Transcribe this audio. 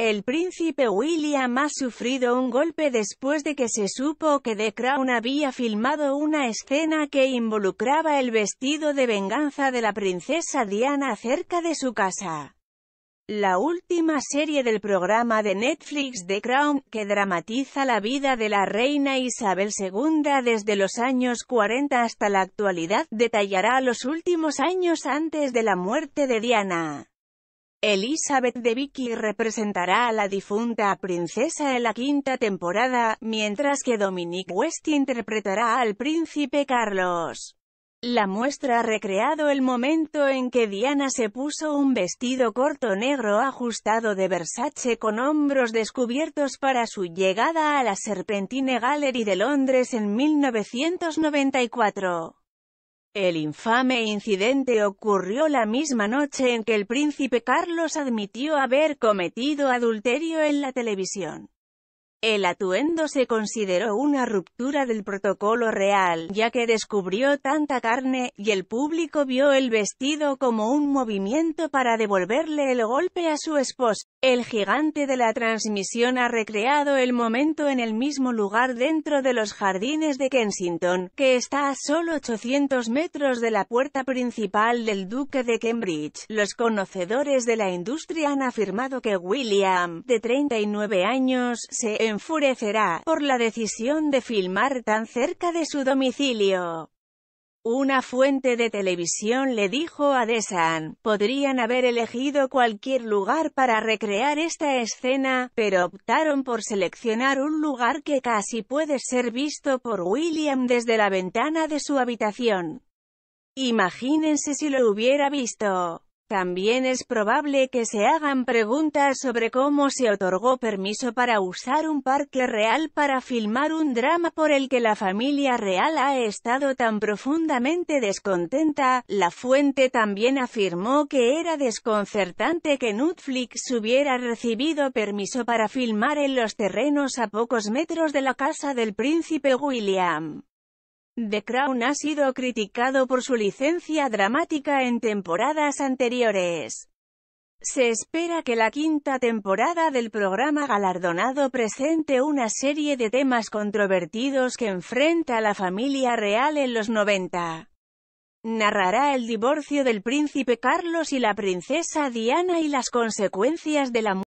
El príncipe William ha sufrido un golpe después de que se supo que The Crown había filmado una escena que involucraba el vestido de venganza de la princesa Diana cerca de su casa. La última serie del programa de Netflix The Crown, que dramatiza la vida de la reina Isabel II desde los años 40 hasta la actualidad, detallará los últimos años antes de la muerte de Diana. Elizabeth de Vicky representará a la difunta princesa en la quinta temporada, mientras que Dominique West interpretará al príncipe Carlos. La muestra ha recreado el momento en que Diana se puso un vestido corto negro ajustado de Versace con hombros descubiertos para su llegada a la Serpentine Gallery de Londres en 1994. El infame incidente ocurrió la misma noche en que el príncipe Carlos admitió haber cometido adulterio en la televisión. El atuendo se consideró una ruptura del protocolo real, ya que descubrió tanta carne, y el público vio el vestido como un movimiento para devolverle el golpe a su esposo. El gigante de la transmisión ha recreado el momento en el mismo lugar dentro de los jardines de Kensington, que está a solo 800 metros de la puerta principal del Duque de Cambridge. Los conocedores de la industria han afirmado que William, de 39 años, se enfurecerá por la decisión de filmar tan cerca de su domicilio. Una fuente de televisión le dijo a Desan, podrían haber elegido cualquier lugar para recrear esta escena, pero optaron por seleccionar un lugar que casi puede ser visto por William desde la ventana de su habitación. Imagínense si lo hubiera visto. También es probable que se hagan preguntas sobre cómo se otorgó permiso para usar un parque real para filmar un drama por el que la familia real ha estado tan profundamente descontenta. La fuente también afirmó que era desconcertante que Netflix hubiera recibido permiso para filmar en los terrenos a pocos metros de la casa del príncipe William. The Crown ha sido criticado por su licencia dramática en temporadas anteriores. Se espera que la quinta temporada del programa galardonado presente una serie de temas controvertidos que enfrenta a la familia real en los 90. Narrará el divorcio del príncipe Carlos y la princesa Diana y las consecuencias de la muerte.